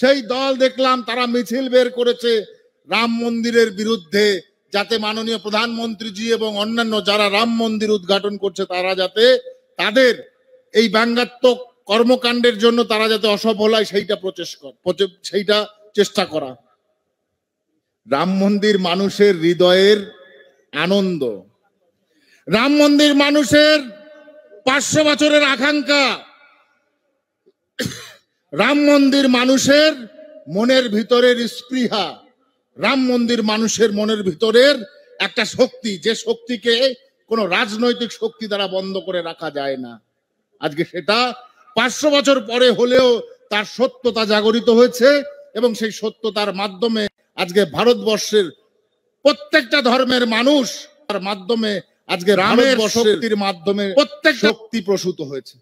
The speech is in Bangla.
সেই দল দেখলাম তারা মিছিল বের করেছে রাম মন্দিরের বিরুদ্ধে যাতে মাননীয় প্রধানমন্ত্রীজি এবং অন্যান্য যারা রাম মন্দির উদ্ঘাটন করছে তারা যাতে তাদের এই ব্যঙ্গাত্মক কর্মকাণ্ডের জন্য তারা যাতে অসফল হয় সেইটা সেইটা চেষ্টা করা রাম মন্দির মানুষের হৃদয়ের আনন্দ রাম মন্দির মানুষের পাঁচশো বছরের আকাঙ্ক্ষা রাম মন্দির মানুষের মনের ভিতরের স্পৃহা রাম মন্দির মানুষের মনের ভিতরের একটা শক্তি যে শক্তিকে কোন রাজনৈতিক শক্তি দ্বারা বন্ধ করে রাখা যায় না আজকে সেটা পাঁচশো বছর পরে হলেও তার সত্যতা জাগরিত হয়েছে এবং সেই সত্যতার মাধ্যমে আজকে ভারতবর্ষের প্রত্যেকটা ধর্মের মানুষ তার মাধ্যমে আজকে রামের শক্তির মাধ্যমে প্রত্যেক শক্তি প্রসূত হয়েছে